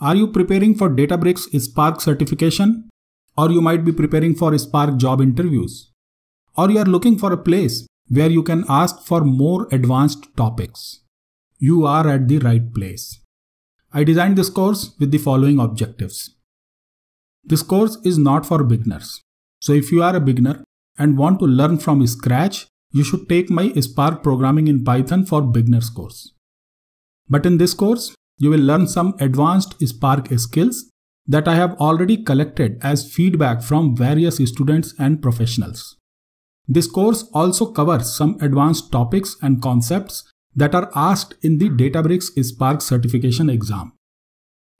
Are you preparing for Databricks Spark certification? Or you might be preparing for Spark job interviews? Or you are looking for a place where you can ask for more advanced topics? You are at the right place. I designed this course with the following objectives. This course is not for beginners. So if you are a beginner and want to learn from scratch, you should take my Spark Programming in Python for Beginners course. But in this course, you will learn some advanced Spark skills that I have already collected as feedback from various students and professionals. This course also covers some advanced topics and concepts that are asked in the Databricks Spark certification exam.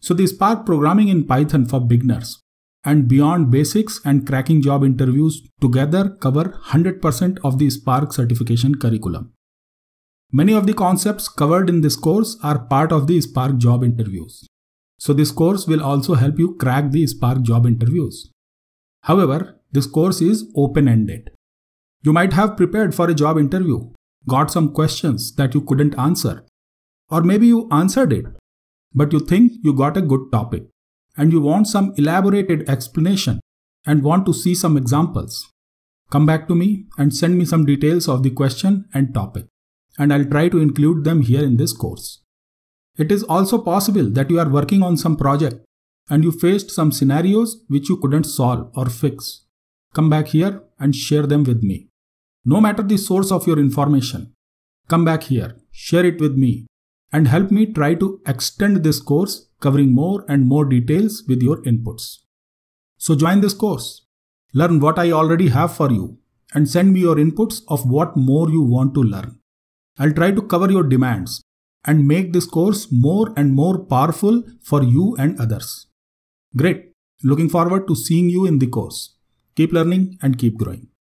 So the Spark programming in Python for beginners and beyond basics and cracking job interviews together cover 100% of the Spark certification curriculum. Many of the concepts covered in this course are part of the Spark job interviews. So this course will also help you crack the Spark job interviews. However, this course is open-ended. You might have prepared for a job interview, got some questions that you couldn't answer, or maybe you answered it, but you think you got a good topic and you want some elaborated explanation and want to see some examples. Come back to me and send me some details of the question and topic and I'll try to include them here in this course. It is also possible that you are working on some project and you faced some scenarios which you couldn't solve or fix. Come back here and share them with me. No matter the source of your information, come back here, share it with me, and help me try to extend this course covering more and more details with your inputs. So join this course, learn what I already have for you, and send me your inputs of what more you want to learn. I'll try to cover your demands and make this course more and more powerful for you and others. Great. Looking forward to seeing you in the course. Keep learning and keep growing.